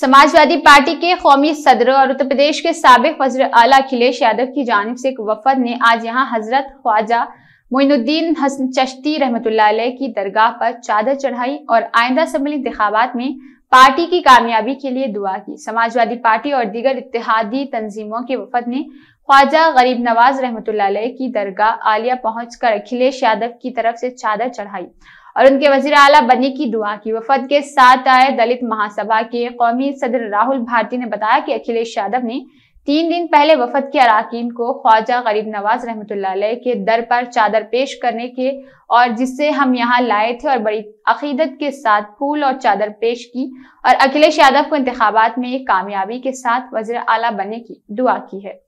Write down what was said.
Samajwadi party के कौमी सदर और उत्तर प्रदेश के सबक वजर अला अखिलेश यादव की जानब से एक वफद ने आज यहाँ हजरत ख्वाजा मोइनुद्दीन हसन चश्ती रहमत की दरगाह पर चादर चढ़ाई और आइंदा सम्मिलित इंतबात में पार्टी की कामयाबी के लिए दुआ की समाजवादी पार्टी और दीगर इतिहादी तंजीमों के वफद ने ख्वाजा गरीब नवाज रहमत की दरगाह आलिया पहुंचकर अखिलेश यादव की तरफ से चादर चढ़ाई और उनके वजीर अला बनने की दुआ की वफद के साथ आए दलित महासभा के कौमी सदर राहुल भारती ने बताया कि अखिलेश यादव ने तीन दिन पहले वफद के अरकान को ख्वाजा गरीब नवाज रहमत के दर पर चादर पेश करने के और जिससे हम यहाँ लाए थे और बड़ी अकीदत के साथ फूल और चादर पेश की और अखिलेश यादव को इंतबात में एक कामयाबी के साथ वजर आला बनने की दुआ की है